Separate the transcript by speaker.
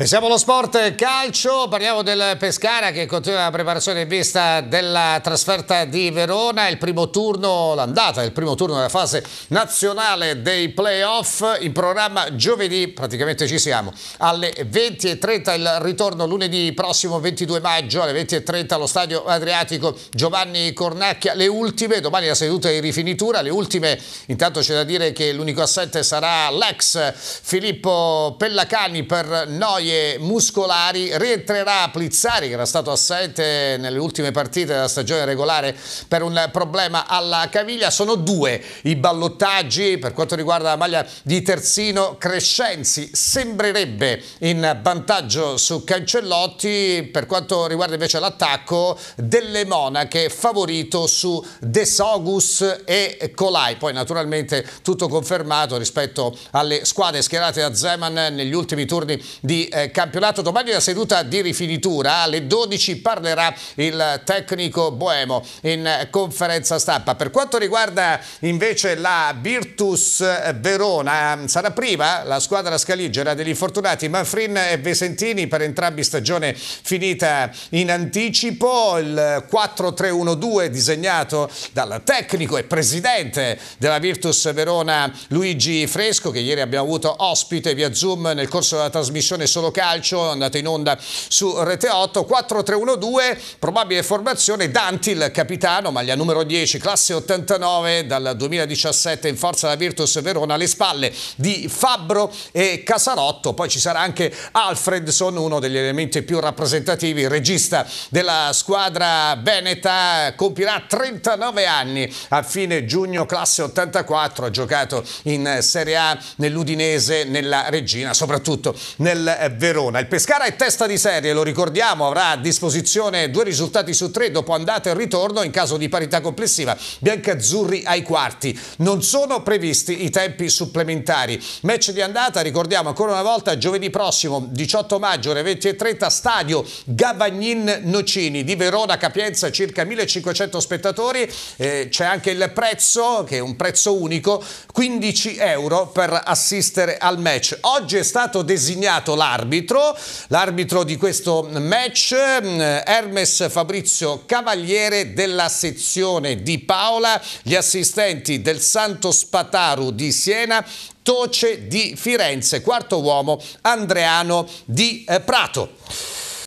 Speaker 1: E siamo allo sport calcio, parliamo del Pescara che continua la preparazione in vista della trasferta di Verona, il primo turno, l'andata il primo turno della fase nazionale dei playoff, in programma giovedì, praticamente ci siamo, alle 20.30 il ritorno lunedì prossimo 22 maggio alle 20.30 allo stadio Adriatico Giovanni Cornacchia, le ultime, domani la seduta di rifinitura, le ultime, intanto c'è da dire che l'unico assente sarà l'ex Filippo Pellacani per Noia, maglie muscolari, rientrerà Plizzari che era stato assente nelle ultime partite della stagione regolare per un problema alla caviglia. Sono due i ballottaggi per quanto riguarda la maglia di Terzino. Crescenzi sembrerebbe in vantaggio su Cancellotti, per quanto riguarda invece l'attacco delle Monache favorito su De Sogus e Colai. Poi naturalmente tutto confermato rispetto alle squadre schierate da Zeman negli ultimi turni di eh, eh, campionato. Domani la seduta di rifinitura, alle 12 parlerà il tecnico Boemo in conferenza stampa. Per quanto riguarda invece la Virtus eh, Verona, eh, sarà prima la squadra scaligera degli infortunati Manfrin e Vesentini per entrambi stagione finita in anticipo, il 4-3-1-2 disegnato dal tecnico e presidente della Virtus Verona Luigi Fresco che ieri abbiamo avuto ospite via Zoom nel corso della trasmissione solo solo calcio, è andato in onda su Rete 8, 4-3-1-2, probabile formazione, Danti il capitano, maglia numero 10, classe 89, dal 2017 in forza della Virtus Verona, alle spalle di Fabbro e Casarotto, poi ci sarà anche Alfredson, uno degli elementi più rappresentativi, regista della squadra Veneta, compirà 39 anni a fine giugno, classe 84, ha giocato in Serie A, nell'Udinese, nella Regina, soprattutto nel Verona. Il Pescara è testa di serie, lo ricordiamo, avrà a disposizione due risultati su tre dopo andata e ritorno in caso di parità complessiva. Biancazzurri ai quarti. Non sono previsti i tempi supplementari. Match di andata, ricordiamo ancora una volta, giovedì prossimo 18 maggio ore 20.30, stadio Gavagnin Nocini di Verona, capienza circa 1500 spettatori. Eh, C'è anche il prezzo, che è un prezzo unico, 15 euro per assistere al match. Oggi è stato designato l'arco l'arbitro, l'arbitro di questo match, mm, Hermes Fabrizio Cavaliere della sezione di Paola, gli assistenti del Santo Spataru di Siena Toce di Firenze, quarto uomo Andreano di eh, Prato.